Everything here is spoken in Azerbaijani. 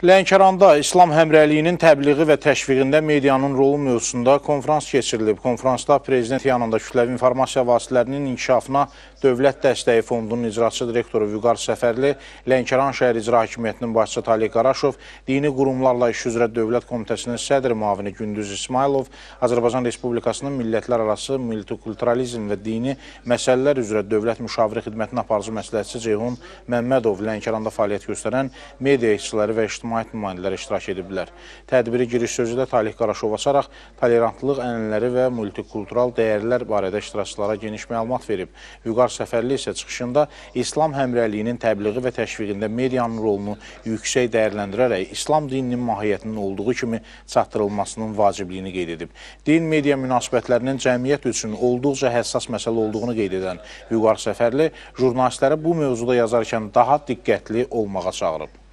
Lənkəranda İslam həmrəliyinin təbliği və təşviqində medianın rolu mövzusunda konfrans keçirilib. Konfransda Prezident yanında kütləvi informasiya vasitələrinin inkişafına Dövlət Dəstəyi Fondunun icraçı direktoru Vüqar Səfərli, Lənkəran şəhər icra hakimiyyətinin başçısı Taliq Qaraşov, dini qurumlarla iş üzrə Dövlət Komitəsinin sədr müavini Gündüz İsmailov, Azərbaycan Respublikasının millətlər arası multikulturalizm və dini məsələlər üzrə Dövlət Müşaviri Xidmətinin aparıcı məsləhətçi Ceyhun Məmmədov Lənkəranda fəaliyyət göstərən media işçiləri və ictimai ictimaiyyət nümayəndələri iştirak ediblər. Tədbiri giriş sözüdə Talih Qaraşov açaraq tolerantlıq ənənələri və multikultural dəyərlər barədə iştirakçılara geniş məlumat verib. Vüqar Səfərli isə çıxışında İslam həmrəliyinin təbliği və təşviqində medianın rolunu yüksək dəyərləndirərək İslam dininin mahiyyətinin olduğu kimi çatdırılmasının vacibliyini qeyd edib. Din-media münasibətlərinin cəmiyyət üçün olduqca həssas məsələ olduğunu qeyd edən Vüqar Səfərli jurnalistlərə bu mövzuda yazarkən daha diqqətli olmağa çağırıb.